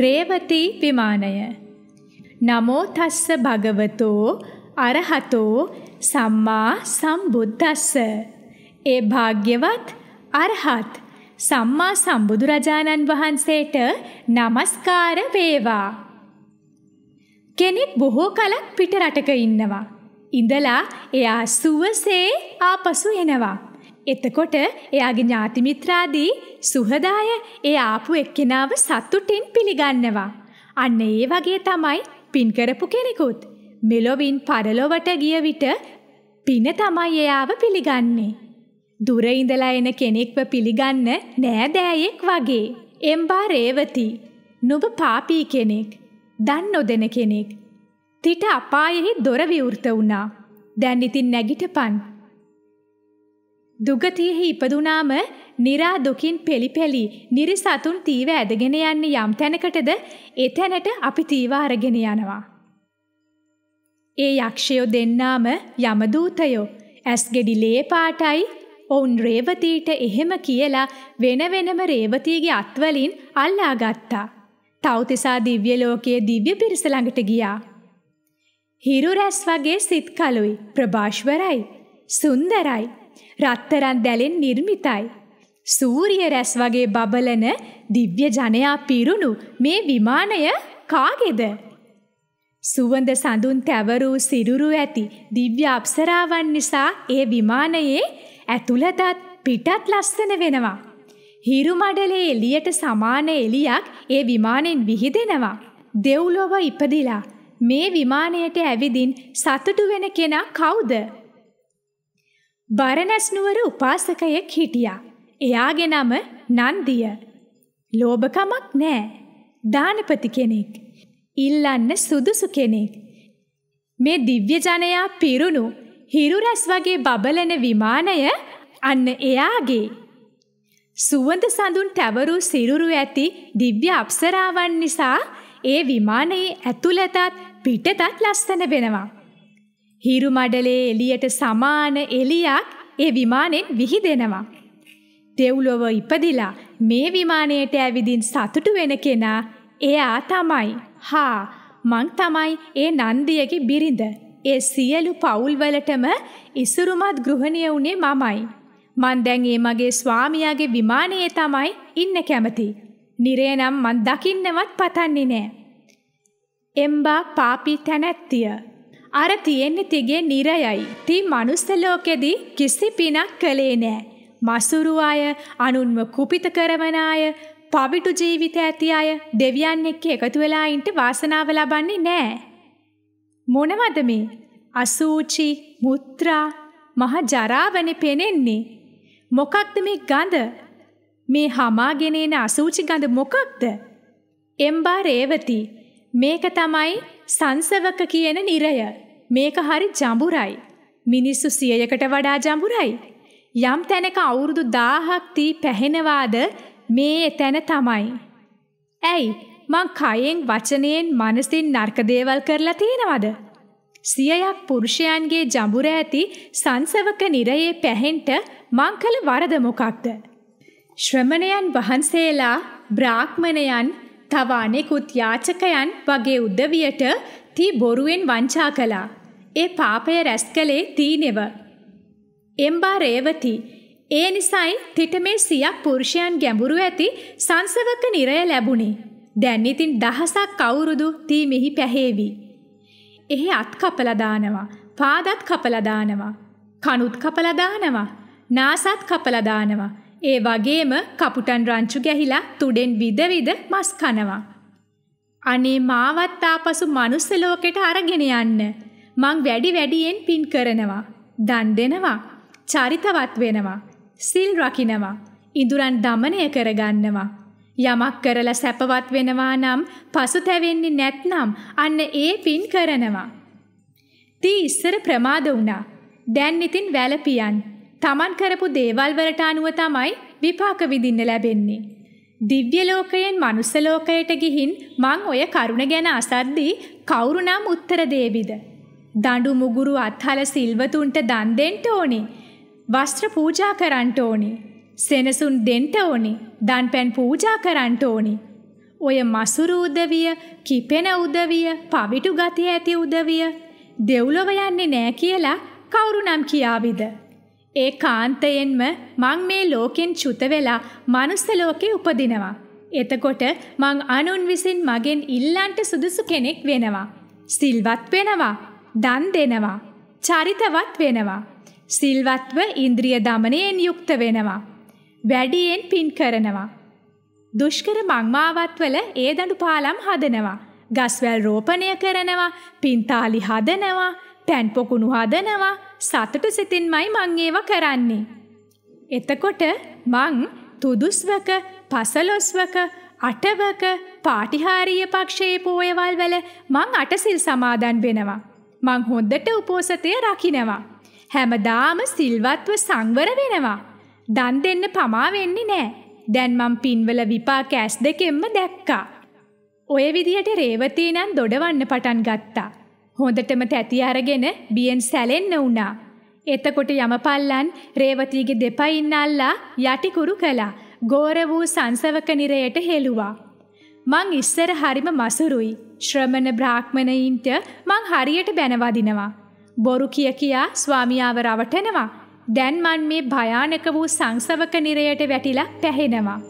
රේවතී විමානය. නමෝ තස්ස භගවතෝ අරහතෝ සම්මා සම්බුද්දස්ස. ඒ භාග්‍යවත් අරහත් සම්මා සම්බුදුරජාණන් වහන්සේට নমස්කාර වේවා. කෙනෙක් බොහෝ කලක් පිට රටක ඉන්නවා. ඉඳලා එයා සුවසේ ආපසු එනවා. එතකොට එයාගේ ඥාතිමිත්‍රාදී සුහදාය ඒ ආපු එක්කෙනාව සත්තුටින් පිළිගන්නවා. අන්න ඒ වගේ තමයි පින් කරපු කෙනෙකුත්. මෙලොවින් පරලොවට ගිය විට පින තමයි එයාව පිළිගන්නේ. දුර ඉඳලා එන කෙනෙක්ව පිළිගන්න නෑදෑයෙක් වගේ. එම්බා රේවති. නුඹ පාපී කෙනෙක්. දන් නොදෙන කෙනෙක්. තිට අපායෙහි දොර විවෘත වුණා. දැන් ඉතින් නැගිටපන්. දුගතියෙහි ඉපදුනාම නිරා දුකින් පෙලිපෙලි නිරිසතුන් තීව ඇදගෙන යන්නේ යම් තැනකටද ඒ තැනට අපි තීව අරගෙන යනවා. ඒ යක්ෂයෝ දෙන්නාම යමදූතයෝ ඇස්ගෙඩි ලේ පාටයි ඔවුන් රේවතීට එහෙම කියලා වෙන වෙනම රේවතීගේ අත්වලින් අල්ලා ගත්තා. තවතිසා දිව්‍ය ලෝකයේ දිව්‍ය පිරිස ළඟට ගියා. හිරු රැස් වගේ සිත් කලුයි ප්‍රභාෂ්වරයි සුන්දරයි රත්තරන් දැලෙන් නිර්මිතයි. සූරිය රැස් වගේ බබලන දිව්‍ය ජනයා පිරුණු මේ විමානය කාගේද? සුවඳ සඳුන් තැවරූ සිරුරු ඇති දිව්‍ය අප්සරාවන් නිසා ඒ විමානයේ ඇතුළතත් පිටත් ලස්සන වෙනවා. හිරු මඩලේ එළියට සමාන එළියක් ඒ විමානෙන් විහිදෙනවා. දෙව්ලොව ඉපදිලා මේ විමානයට ඇවිදින් සතුටු වෙන කෙනා කවුද? බරණැස්නුවර උපාසකයෙක් හිටියා. එයාගේ නම නන්දිය. ලෝභකමක් නෑ. දානපති කෙනෙක්. ඉල්ලන්න සුදුසු කෙනෙක්. මේ දිව්‍ය ජනයා පිරුණු හිරුරැස් වගේ බබලන විමානය අන්න එයාගේ. සුවඳ සඳුන් තැවරූ සිරුරු ඇති දිව්‍ය අප්සරාවන් නිසා ඒ විමානයේ ඇතුළතත් පිටතත් ලස්සන වෙනවා. හිරු මඩලේ එළියට සමාන එළියක් ඒ විමානෙන් විහිදෙනවා. දෙව්ලොව ඉපදිලා මේ විමානයට ඇවිදින් සතුටු වෙන කෙනා එයා තමයි. හා මං තමයි ඒ නන්දියගේ බිරිඳ. ඒ සියලු පවුල්වලටම ඉසුරුමත් ගෘහණිය වුණේ මමයි. මං දැන් ඒ මගේ ස්වාමියාගේ විමානයේ තමයි ඉන්න කැමති. නිරේ නම් මං දකින්නවත් පතන්නේ නෑ. එම්බා පාපී තැනැත්තිය අර තියෙන්නේ තිගේ නිරයයි. ති මනුස්ස ලෝකෙදී කිසි පිනක් කළේ නෑ. මසුරු අය, අනුන්ව කුපිත කරවන අය, පවිටු ජීවිත ඇති අය දෙවියන් එක්ක එකතු වෙලා ඉන්න වාසනාව ලබන්නේ නෑ. මොනවද මේ? අසූචි, මුත්‍රා, මහ ජරාවනේ පෙනෙන්නේ. මොකක්ද මේ ගඳ? මේ හමාගෙන එන අසූචි ගඳ මොකක්ද? එම්බා රේවති මේක තමයි සංසවක කියන නිරය. මේක හරි ජඹුරයි. මිනිස්සු සියයකට වඩා ජඹුරයි. යම් තැනක අවුරුදු 1000ක් තී පැහෙනවාද මේ තැන තමයි. ඇයි මං කයෙන් වචනයෙන් මනසින් නරක දේවල් කරලා තියෙනවද? සියයක් පුරුෂයන්ගේ ජඹුර ඇති සංසවක නිරයේ පැහෙන්ට මං කළ වරද මොකක්ද? ශ්‍රමණයන් වහන්සේලා බ්‍රාහ්මණයන් තව අනෙකුත් යාචකයන් වගේ උදවියට තී බොරුවෙන් වංචා කළා. ඒ පාපය රැස් කළේ තීනෙව. එම්බා රේවති ඒ නිසයි තිටමේ සියක් පුරුෂයන් ගැඹුරු ඇති සංසවක නිරය ලැබුණි. දැන් ඉතින් දහසක් කවුරුදු තී මෙහි පැහැේවි. එහි අත් කපලා දානවා, පාදත් කපලා දානවා, කනුත් කපලා දානවා, නාසත් කපලා දානවා. ඒ වගේම කපුටන් රංචු ගැහිලා තුඩෙන් විදවිද මස් කනවා. අනේ මාවත් ආපසු මනුස්ස ලෝකෙට අරගෙන යන්න. මං වැඩි වැඩියෙන් පින් කරනවා. දන් දෙනවා. චරිතවත් වෙනවා. සිල් රකින්නවා. ඉඳුරන් দমনය කරගන්නවා. යමක් කරලා සැපවත් වෙනවා නම් පසුතැවෙන්නේ නැත්නම් අන්න ඒ පින් කරනවා. තී ඉස්සර ප්‍රමාද වුණා. දැන් ඉතින් වැළපියන්. තමන් කරපු දේවල් වලට අනුව තමයි විපාක විඳින්න ලැබෙන්නේ. දිව්‍ය ලෝකයෙන් මනුස්ස ලෝකයට ගිහින් මං ඔය කරුණ ගැන අසද්දී කවුරු නම් උත්තර දෙවිද? දඬු මුගුරු අත්හල සිල්වතුන්ට දන් දෙන්න ඕනේ. වස්ත්‍ර පූජා කරන්න ඕනේ. සෙනසුන් දෙන්න ඕනේ. දන්පැන් පූජා කරන්න ඕනේ. ඔය මසුරු උදවිය, කිපෙන උදවිය, පවිටු ගතිය ඇති උදවිය දෙව්ලොව යන්නේ නෑ කියලා කවුරු නම් කියාවිද? ඒ කාන්තයෙන්ම මං මේ ලෝකෙන් චුත වෙලා මනුස්ස ලෝකේ උපදිනවා. එතකොට මං අනුන් විසින් මගෙන් ඉල්ලන්ට සුදුසු කෙනෙක් වෙනවා. සිල්වත් වෙනවා. දන් දෙනවා. චරිතවත් වෙනවා. සිල්වත්ව ඉන්ද්‍රිය දමනයෙන් යුක්ත වෙනවා. වැඩියෙන් පින් කරනවා. දුෂ්කර මංමාවත්වල ඒ දඬු පාලම් හදනවා. ගස්වැල් රෝපණය කරනවා. පින්තාලි හදනවා. පැන් පොකුණු හදනවා සතුටු සිතින්මයි මං ඒවා කරන්නේ. එතකොට මං තුදුස්වක පසලොස්වක අටවක පාටිහාරීය පක්ෂයේ පෝයවල් වල මං අටසිල් සමාදන් වෙනවා. මං හොඳට උපෝසතය රකිනවා. හැමදාම සිල්වත්ව සංවර වෙනවා. දන් දෙන්න පමා වෙන්නේ නෑ. දැන් මං පින්වල විපාක ඇස් දෙකෙන්ම දැක්කා. ඔය විදිහට රේවතී නම් දොඩවන්න පටන් ගත්තා. හොඳටම තැති අරගෙන බියෙන් සැලෙන්න වුණා. එතකොට යමපල්ලන් රේවතීගේ දෙපයින් අල්ලා යටිකුරු කළා. ගෝර වූ සංසවක නිරයට හෙළුවා. මං ඉස්සර හරිම මසුරුයි. ශ්‍රමණ බ්‍රාහ්මණයින්ට මං හරියට බැනවදිනවා. බොරු කිය කියා ස්වාමියාව රවටනවා. දැන් මන් මේ භයානක වූ සංසවක නිරයට වැටිලා පැහෙනවා.